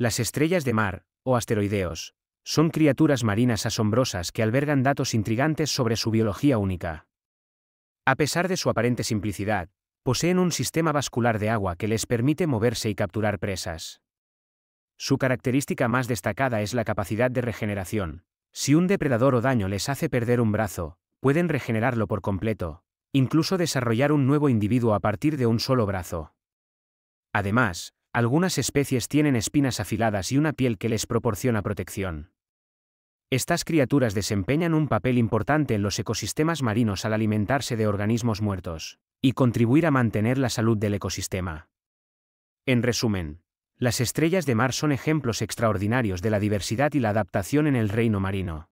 Las estrellas de mar, o asteroideos, son criaturas marinas asombrosas que albergan datos intrigantes sobre su biología única. A pesar de su aparente simplicidad, poseen un sistema vascular de agua que les permite moverse y capturar presas. Su característica más destacada es la capacidad de regeneración. Si un depredador o daño les hace perder un brazo, pueden regenerarlo por completo, incluso desarrollar un nuevo individuo a partir de un solo brazo. Además, algunas especies tienen espinas afiladas y una piel que les proporciona protección. Estas criaturas desempeñan un papel importante en los ecosistemas marinos al alimentarse de organismos muertos y contribuir a mantener la salud del ecosistema. En resumen, las estrellas de mar son ejemplos extraordinarios de la diversidad y la adaptación en el reino marino.